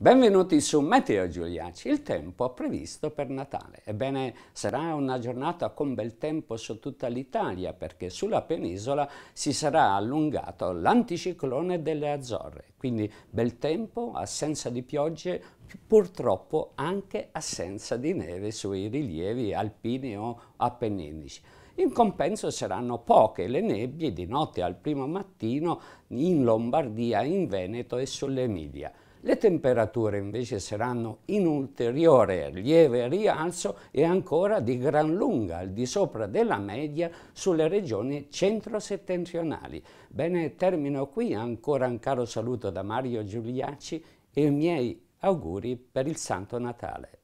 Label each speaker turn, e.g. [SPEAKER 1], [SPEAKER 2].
[SPEAKER 1] Benvenuti su Meteo Giuliaci, il tempo previsto per Natale. Ebbene, sarà una giornata con bel tempo su tutta l'Italia perché sulla penisola si sarà allungato l'anticiclone delle Azzorre, quindi bel tempo, assenza di piogge, purtroppo anche assenza di neve sui rilievi alpini o appenninici. In compenso saranno poche le nebbie di notte al primo mattino in Lombardia, in Veneto e sull'Emilia. Le temperature invece saranno in ulteriore lieve rialzo e ancora di gran lunga al di sopra della media sulle regioni centro-settentrionali. Bene, termino qui ancora un caro saluto da Mario Giuliacci e i miei auguri per il Santo Natale.